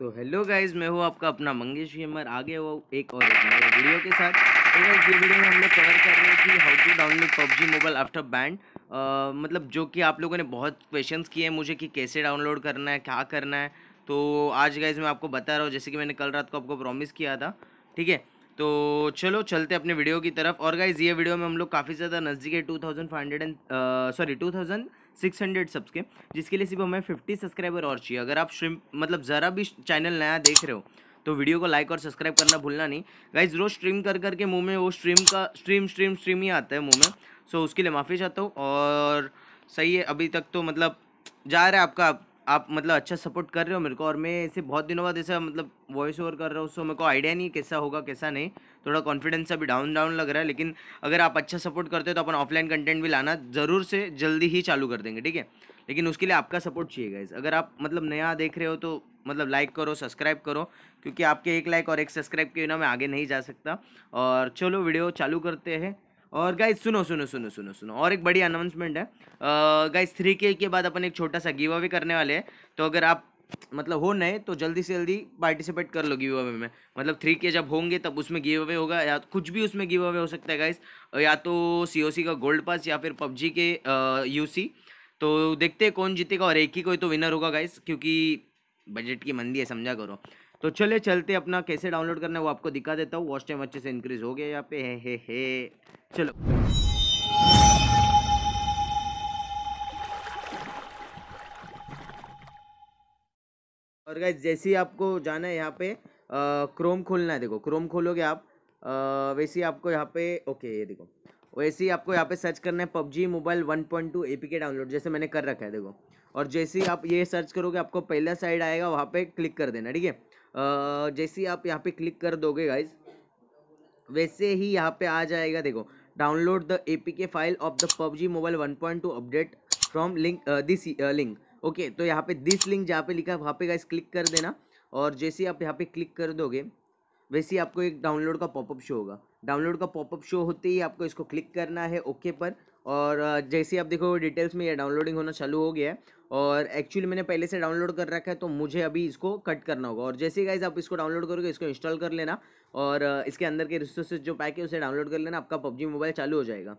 तो hello guys मैं हूँ आपका अपना मंगेश हेमर आगे वो एक और एक नए वीडियो के साथ तो ये वीडियो में हम लोग कवर कर रहे हैं कि how to download PUBG mobile after ban मतलब जो कि आप लोगों ने बहुत क्वेश्चंस किए हैं मुझे कि कैसे डाउनलोड करना है क्या करना है तो आज गाइज मैं आपको बता रहा हूँ जैसे कि मैंने कल रात को आपको प्रॉमिस किया था ठीक है तो चलो चलते अपने वीडियो की तरफ और गाइज ये वीडियो में हम लोग काफ़ी ज़्यादा नज़दीक है two thousand five hundred and sorry two thousand six hundred subs के जिसके लिए सिर्फ हमें फिफ्टी सब्सक्राइबर और चाहिए अगर आप श्रिम मतलब ज़रा भी चैनल नया देख रहे हो तो वीडियो को लाइक और सब्सक्राइब करना भूलना नहीं गाइज रोज स्ट्रीम कर करके मुँह में वो स्ट्रीम का स्ट्रीम स्ट्रीम स्ट्रीम ही आता है मुँह में सो उसके लिए माफ़ी चाहता हूँ और सही है अभी तक तो मतलब जा रहा है आपका आप मतलब अच्छा सपोर्ट कर रहे हो मेरे को और मैं ऐसे बहुत दिनों बाद ऐसा मतलब वॉइस ओवर कर रहा हूँ सो मेरे को आइडिया नहीं कैसा होगा कैसा नहीं थोड़ा कॉन्फिडेंस अभी डाउन डाउन लग रहा है लेकिन अगर आप अच्छा सपोर्ट करते हो तो अपन ऑफलाइन कंटेंट भी लाना ज़रूर से जल्दी ही चालू कर देंगे ठीक है लेकिन उसके लिए आपका सपोर्ट चाहिए गाइज अगर आप मतलब नया देख रहे हो तो मतलब लाइक करो सब्सक्राइब करो क्योंकि आपके एक लाइक और एक सब्सक्राइब के बिना मैं आगे नहीं जा सकता और चलो वीडियो चालू करते हैं और गाइज सुनो सुनो सुनो सुनो सुनो और एक बड़ी अनाउंसमेंट है गाइज थ्री के के बाद अपन एक छोटा सा गिव अवे करने वाले हैं तो अगर आप मतलब हो नए तो जल्दी से जल्दी पार्टिसिपेट कर लो गिव अवे में मतलब थ्री के जब होंगे तब उसमें गिव अवे होगा या कुछ भी उसमें गिव अवे हो सकता है गाइस या तो सी का गोल्ड पास या फिर पबजी के यू तो देखते हैं कौन जीतेगा और एक ही कोई तो विनर होगा गाइस क्योंकि बजट की मंदी है समझा करो तो चले चलते अपना कैसे डाउनलोड करना है वो आपको दिखा देता हूँ वॉच टाइम अच्छे से इंक्रीज हो गया यहाँ पे है हे हे चलो और गाइज जैसे ही आपको जाना है यहाँ पे क्रोम खोलना है देखो क्रोम खोलोगे आप आ, वैसे ही आपको यहाँ पे ओके ये देखो वैसे ही आपको यहाँ पे सर्च करना है पबजी मोबाइल 1.2 पॉइंट के डाउनलोड जैसे मैंने कर रखा है देखो और जैसे ही आप ये सर्च करोगे आपको पहला साइड आएगा वहाँ पे क्लिक कर देना ठीक है जैसे ही आप यहाँ पे क्लिक कर दोगे गाइज वैसे ही यहाँ पे आ जाएगा देखो डाउनलोड द के file of the PUBG mobile to update from link this link okay तो यहाँ पे दिस लिंक जहाँ पे लिखा है वहाँ पे गाइज क्लिक कर देना और जैसे ही आप यहाँ पे क्लिक कर दोगे वैसे ही आपको एक डाउनलोड का पॉपअप शो होगा डाउनलोड का पॉपअप शो होते ही आपको इसको क्लिक करना है ओके पर और जैसे आप देखो डिटेल्स में यह डाउनलोडिंग होना चालू हो गया है और एक्चुअली मैंने पहले से डाउनलोड कर रखा है तो मुझे अभी इसको कट करना होगा और जैसे गाइज आप इसको डाउनलोड करोगे इसको इंस्टॉल कर लेना और इसके अंदर के रिसोर्सेज जो पैक है उसे डाउनलोड कर लेना आपका पबजी मोबाइल चालू हो जाएगा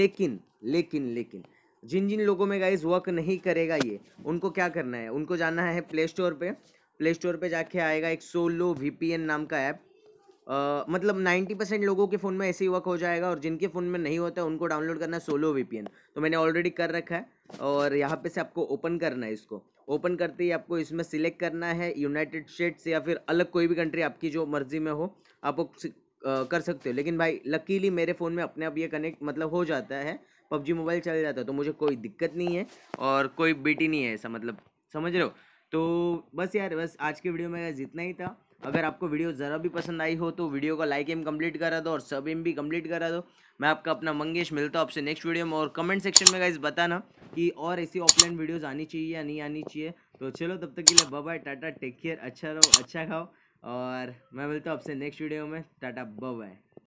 लेकिन लेकिन लेकिन जिन जिन लोगों में गाइज वर्क नहीं करेगा ये उनको क्या करना है उनको जाना है प्ले स्टोर पर प्ले स्टोर पर जाके आएगा एक सोलो वी नाम का ऐप आ, मतलब 90 परसेंट लोगों के फ़ोन में ऐसे ही वर्क हो जाएगा और जिनके फ़ोन में नहीं होता है उनको डाउनलोड करना है सोलो वीपीएन तो मैंने ऑलरेडी कर रखा है और यहाँ पे से आपको ओपन करना है इसको ओपन करते ही आपको इसमें सिलेक्ट करना है यूनाइटेड स्टेट्स या फिर अलग कोई भी कंट्री आपकी जो मर्जी में हो आप कर सकते हो लेकिन भाई लकीली मेरे फ़ोन में अपने आप ये कनेक्ट मतलब हो जाता है पबजी मोबाइल चल जाता है तो मुझे कोई दिक्कत नहीं है और कोई बेटी नहीं है ऐसा मतलब समझ रहे हो तो बस यार बस आज के वीडियो में जितना ही था अगर आपको वीडियो ज़रा भी पसंद आई हो तो वीडियो को लाइक एम कम्प्लीट करा दो और सब एम भी कम्प्लीट करा दो मैं आपका अपना मंगेश मिलता हूँ आपसे नेक्स्ट वीडियो में और कमेंट सेक्शन में गाइज बताना कि और ऐसी ऑफलाइन वीडियोज़ आनी चाहिए या नहीं आनी चाहिए तो चलो तब तक के लिए बाय टाटा टेक केयर अच्छा रहो अच्छा खाओ और मैं मिलता हूँ आपसे नेक्स्ट वीडियो में टाटा बाय